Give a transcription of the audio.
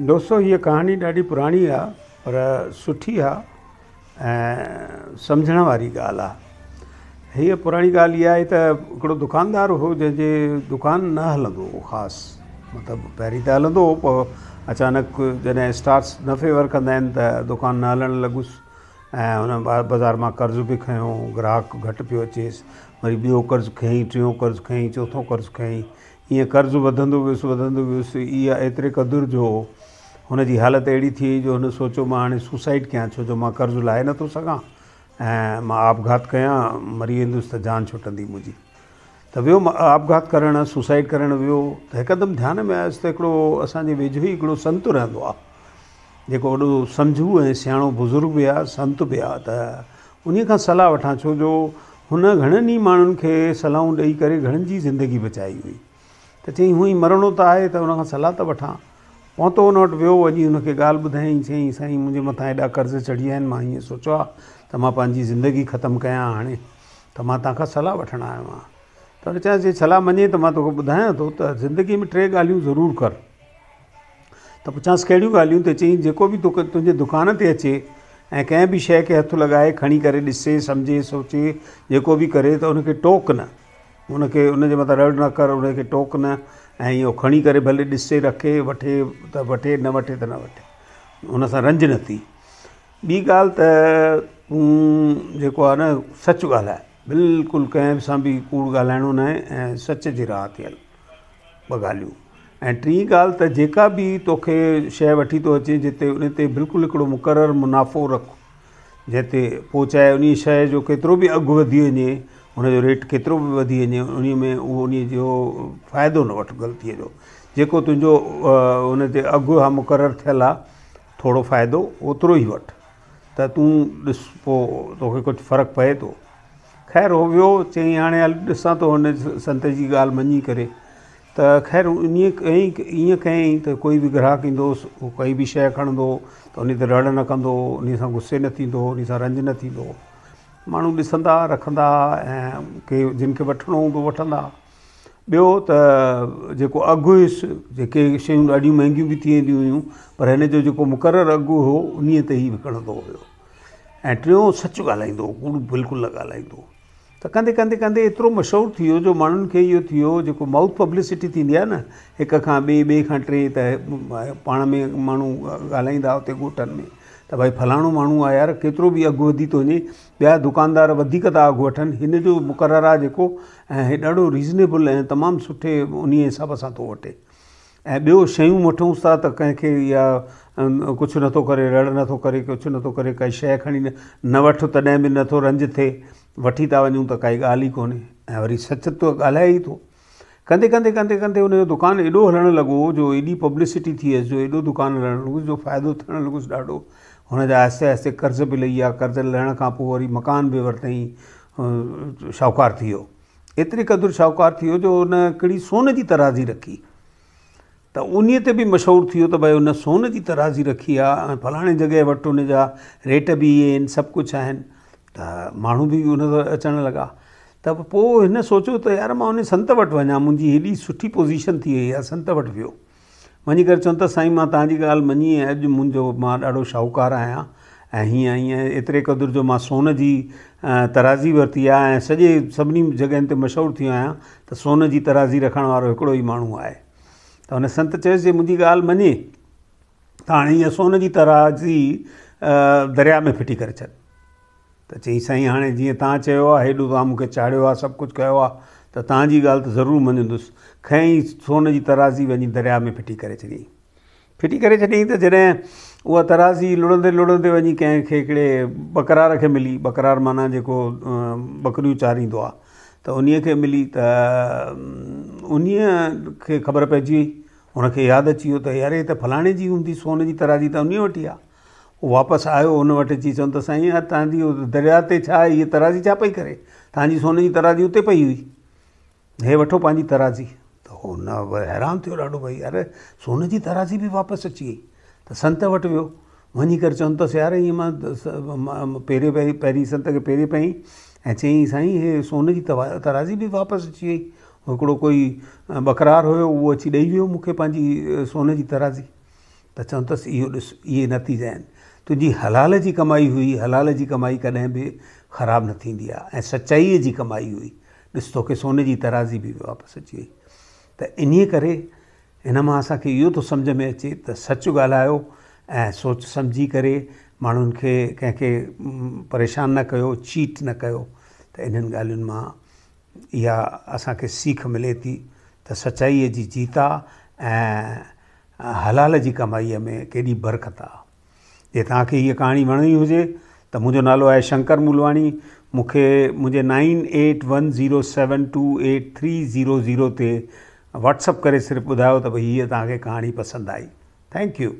दोस्तों हीअ कहाणी ॾाढी पुराणी आहे पर सुठी आहे ऐं सम्झण वारी ॻाल्हि आहे हीअ पुराणी ॻाल्हि इहा आहे त हिकिड़ो दुकानदारु हुओ जंहिंजे दुकानु न हलंदो हुओ ख़ासि मतिलबु पहिरीं त हलंदो हुओ पोइ अचानक जॾहिं स्टार्स न फेवर कंदा आहिनि त दुकानु न हलणु लॻुसि ऐं हुन बाज़ारि मां कर्ज़ु बि खंयो ग्राहक घटि पियो अचेसि वरी ॿियो कर्ज़ु खयईं टियों कर्ज़ु खयईं चोथों कर्ज़ु खयईं ईअं कर्ज़ु वधंदो वियुसि वधंदो वियुसि इहा एतिरे क़दुरु जो हुनजी हालति अहिड़ी थी जो हुन सोचियो मां हाणे सुसाइड कयां छो जो मां कर्ज़ु लाहे नथो सघां ऐं मां आपघात कयां मरी वेंदुसि त जान छुटंदी मुंहिंजी त वियो मां आपघात करणु सुसाइड करणु वियो त हिकदमि ध्यान में आयुसि त हिकिड़ो असांजे वेझो ई हिकिड़ो संत रहंदो आहे जेको वॾो सम्झू ऐं सियाणो बुज़ुर्ग बि आहे संत बि आहे त उन खां सलाह वठां छो जो हुन घणनि ई माण्हुनि खे सलाहूं ॾेई करे घणनि जी ज़िंदगी बचाई हुई त चईं हूअं ई मरणो त आहे त हुनखां सलाह त वठां पहुतो हुन वटि वियो वञी हुनखे ॻाल्हि ॿुधाईं चयईं साईं मुंहिंजे मथां हेॾा कर्ज़ चढ़ी विया आहिनि मां इअं सोचियो आहे त मां पंहिंजी ज़िंदगी ख़तमु कयां हाणे त मां तव्हांखां सलाह वठणु आयो आहियां त हुन चयां जे सलाह मञे त मां तोखे ॿुधायां थो त ज़िंदगीअ में टे ॻाल्हियूं ज़रूरु कर त पुछांसि कहिड़ियूं ॻाल्हियूं त चयईं जेको बि तोखे तुंहिंजे दुकान ते अचे ऐं कंहिं बि शइ खे हथु लॻाए खणी करे ॾिसे सम्झे सोचे जेको बि करे त हुनखे टोक न उनखे उनजे मथां रड़ न कर उन टोक न ऐं इहो खणी करे भले ॾिसे रखे वठे त वठे न वठे त न वठे उन सां रंज न थी ॿी ॻाल्हि त जेको आहे न सच ॻाल्हाए बिल्कुलु कंहिं सां बि कूड़ ॻाल्हाइणो न आहे ऐं सच जे राह थियलु ॿ ॻाल्हियूं ऐं टीं ॻाल्हि त जेका बि तोखे शइ वठी थो अचे जिते उन ते बिल्कुलु हिकिड़ो मुक़ररु मुनाफ़ो रख जंहिं ते पोइ चाहे उन शइ जो केतिरो बि उनजो रेट केतिरो बि वधी वञे उन में उहो उन जो फ़ाइदो न वठि ग़लतीअ जो जेको तुंहिंजो उन ते अघु आहे मुक़ररु थियलु आहे थोरो फ़ाइदो ओतिरो ई वठि त तूं ॾिस पोइ तोखे कुझु फ़र्क़ु पए थो ख़ैरु हो वियो चई हाणे हल ॾिसां थो हुन संत जी ॻाल्हि मञी करे त ख़ैरु इएं कई ईअं कई त कोई बि ग्राहक ईंदो उहो काई बि शइ खणंदो त उन ते रड़ न कंदो उन सां गुसे न थींदो उन सां रंज न थींदो माण्हू ॾिसंदा रखंदा ऐं के जिन खे वठिणो हूंदो वठंदा ॿियो त जेको अघु हुयुसि जेके शयूं ॾाढियूं महांगियूं बि थी वेंदियूं हुयूं पर हिन जो जेको मुक़ररु अघु हुओ उन ते ई विकिणंदो हुयो ऐं टियों सचु ॻाल्हाईंदो हुओ कूड़ बिल्कुलु न ॻाल्हाईंदो हुओ त कंदे कंदे कंदे एतिरो मशहूरु थी वियो जो माण्हुनि खे इहो थी वियो जेको माउथ पब्लिसिटी थींदी आहे न हिक खां ॿिए ॿिए खां टे त पाण में माण्हू ॻाल्हाईंदा हुते ॻोठनि में त भई फलाणो माण्हू आहे यार केतिरो बि अघु वधी थो वञे ॿिया दुकानदार वधीक था अघु वठनि हिन जो मुक़ररु आहे जेको ऐं हे ॾाढो रीज़नेबल ऐं तमामु सुठे उन हिसाब सां थो वठे ऐं ॿियो शयूं वठूंसि था त कंहिंखे इहा कुझु नथो करे रड़ नथो करे कुझु नथो करे काई शइ खणी न वठ तॾहिं बि नथो रंज थिए वठी था वञूं त काई ॻाल्हि ई कोन्हे ऐं वरी सच त ॻाल्हाए ई थो कंदे कंदे कंदे कंदे उनजो दुकानु एॾो हलणु लॻो जो एॾी पब्लिसिटी थी अचिजो एॾो दुकानु हलणु लॻुसि जो फ़ाइदो थियणु लॻोसि ॾाढो हुनजा आहिस्ते आहिस्ते कर्ज़ बि लही विया कर्ज़ लहण खां पोइ वरी मकान बि वरितईं शाहूकार थी वियो एतिरे क़दुरु शाहूकार थी वियो जो हुन हिकिड़ी सोन जी तराज़ी रखी त उन ते बि मशहूरु थी वियो त भई हुन सोन जी तराज़ी रखी आहे ऐं फलाणे जॻह वटि उनजा रेट बि इहे आहिनि सभु कुझु आहिनि त माण्हू बि उन अचणु लॻा त पोइ हिन सोचियो त यार मां हुन संत वटि वञा मुंहिंजी हेॾी सुठी पोज़ीशन थी वई आहे संत वटि वियो वञी करे चवनि त साईं मां तव्हांजी ॻाल्हि मञी अॼु मुंहिंजो मां ॾाढो शाहूकार आहियां ऐं हीअं ईअं एतिरे क़दुरु जो मां सोन जी तराज़ी वरिती आहे ऐं सॼे सभिनी जॻहियुनि ते मशहूरु थी वियो आहियां त सोन जी तराज़ी रखण वारो हिकिड़ो ई माण्हू आहे त हुन संत चयोसि जे मुंहिंजी ॻाल्हि मञे त हाणे हीअं सोन जी तराज़ी दरिया में फिटी करे छॾ त चई साईं हाणे जीअं तव्हां चयो आहे हेॾो तव्हां मूंखे चाढ़ियो आहे सभु कुझु कयो आहे त तव्हांजी ॻाल्हि त ज़रूरु मञंदुसि खईं सोन जी तराज़ी वञी दरिया में फिटी करे छॾियांईं फिटी करे छॾियईं त जॾहिं उहा तराज़ी लुड़ंदे लुड़ंदे वञी कंहिंखे हिकिड़े बकरार खे मिली बकरार माना जेको बकरियूं चाढ़ींदो आहे त उन खे मिली त उन्हीअ खे ख़बर पइजी वई हुनखे यादि अची वियो त यार त फलाणे जी हूंदी सोन जी तराज़ी त उन वटि ई आहे वापसि आयो हुन वटि अची चवनि त साईं यार तव्हांजी दरिया ते छा आहे हीअ तराज़ी छा पई करे तव्हांजी सोन जी तराज़ी हुते पई हुई हे वठो पंहिंजी तराज़ी त उहो न हैरान थियो ॾाढो भई यार सोन जी तराज़ी बि वापसि अची वई त संत वटि वियो वञी करे चवनि अथसि यार इएं मां पहिरें पहिरियों पहिरीं संत खे पहिरीं पई ऐं चयईं साईं हे सोन जी तवा तराज़ी बि वापसि अची वई हिकिड़ो कोई बकरार हुयो उहो अची ॾेई वियो मूंखे पंहिंजी सोन जी तराज़ी त चवनि अथसि इहो ॾिस इहे नतीजा आहिनि तुंहिंजी हलाल जी कमाई हुई हलाल जी कमाई कॾहिं बि ख़राबु न थींदी आहे ऐं सचाईअ जी कमाई हुई ॾिस तोखे की सोन जी तराज़ी बि वापसि अची वई त इन करे हिन मां असांखे इहो थो सम्झ में अचे त सचु ॻाल्हायो ऐं सोच सम्झी करे माण्हुनि खे कंहिंखे परेशान न कयो चीट न कयो त इन्हनि ॻाल्हियुनि मां इहा असांखे सीख मिले थी त सचाईअ जी जी जी जीत आहे ऐं हलाल जी कमाईअ में केॾी बरक़त आहे जे तव्हांखे हीअ कहाणी वणंदी हुजे त मुंहिंजो नालो आहे शंकर मूलवाणी मूंखे मुंहिंजे nine eight one zero seven two eight three zero zero ते व्हाट्सअप करे सिर्फ़ु ॿुधायो त भई हीअ तव्हांखे कहाणी पसंदि आई थैंक यू